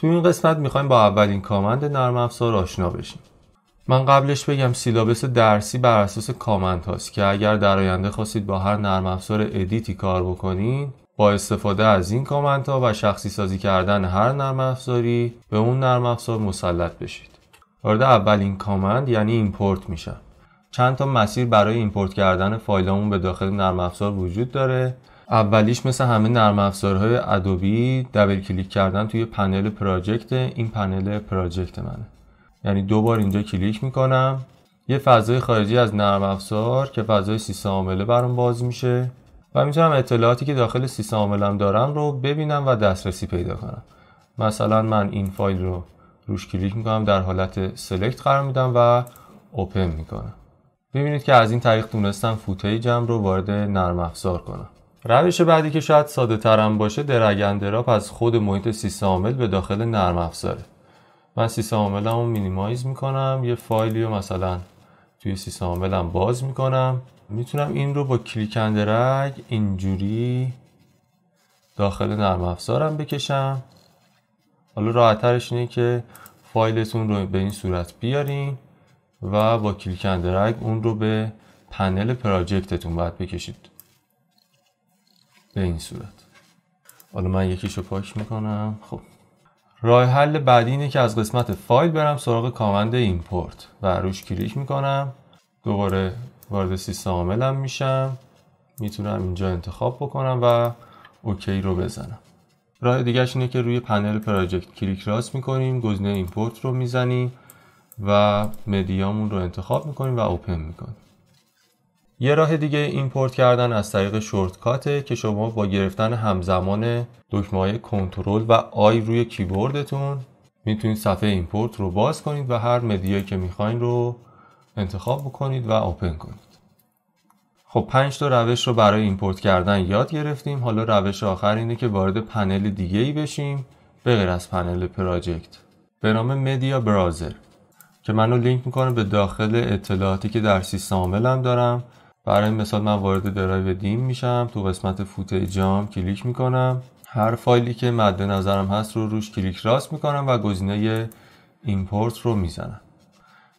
تو این قسمت میخوایم با اولین کامند نرم افزار آشنا بشیم من قبلش بگم سیلابس درسی بر اساس کامند هاست که اگر در آینده خواستید با هر نرم افزار ادیتی کار بکنید با استفاده از این کامند ها و شخصی سازی کردن هر نرم افزاری به اون نرم افزار مسلط بشید وارد اولین کامند یعنی ایمپورت میشم چند تا مسیر برای ایمپورت کردن فایلامون به داخل نرم افزار وجود داره اولیش مثل همه نرم افزارهای ادوبی دبل کلیک کردن توی پنل پراجکت این پنل پراجکت منه یعنی دو بار اینجا کلیک میکنم یه فضای خارجی از نرم افزار که فضای سیستم عامله برام باز میشه و میتونم اطلاعاتی که داخل سیستم دارم رو ببینم و دسترسی پیدا کنم مثلا من این فایل رو روش کلیک میکنم در حالت سلکت قرار میدم و اوپن میکنم ببینید که از این طریق تونستم فوتیجم رو وارد نرم افزار کنم روش بعدی که شاید ساده ترم باشه اندراب از خود محیط سیستم عامل به داخل نرم افزاره من سیستم عاملم مینیمایز میکنم یه فایلی رو مثلا توی سیستم عاملم باز میکنم میتونم این رو با کلیک اندرگ اینجوری داخل نرم افزارم بکشم حالا راحتترش اینه که فایلتون رو به این صورت بیارین و با کلیک اندرگ اون رو به پنل پراجکتتون باید بکشید به این صورت حالا من یکیشو پاک میکنم خب راه حل بعدی اینه که از قسمت فایل برم سراغ کامند ایمپورت و روش کلیک میکنم دوباره وارد سیستم عاملم میشم میتونم اینجا انتخاب بکنم و اوکی رو بزنم راه دیگرش اینه که روی پنل پراجکت کلیک راست میکنیم گزینه ایمپورت رو میزنیم و مدیامون رو انتخاب میکنیم و اوپن میکنیم یه راه دیگه ایمپورت کردن از طریق شورتکاته که شما با گرفتن همزمان دکمه های کنترل و آی روی کیبوردتون میتونید صفحه ایمپورت رو باز کنید و هر مدیایی که میخواین رو انتخاب بکنید و اوپن کنید خب 5 تا روش رو برای ایمپورت کردن یاد گرفتیم حالا روش آخر اینه که وارد پنل دیگه ای بشیم به غیر از پنل پراجکت به نام مدیا برازر که منو لینک میکنه به داخل اطلاعاتی که در سیستم عاملم دارم برای مثال من وارد درایو دیم میشم تو قسمت جام کلیک میکنم هر فایلی که مد نظرم هست رو روش کلیک راست میکنم و گزینه ایمپورت رو میزنم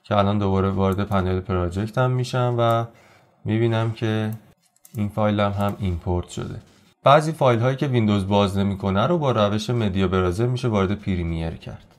که الان دوباره وارد پنل پراجکت میشم و میبینم که این فایلم هم, هم ایمپورت شده بعضی فایل هایی که ویندوز باز نمیکنه رو با روش مدیا برازر میشه وارد پریمیر کرد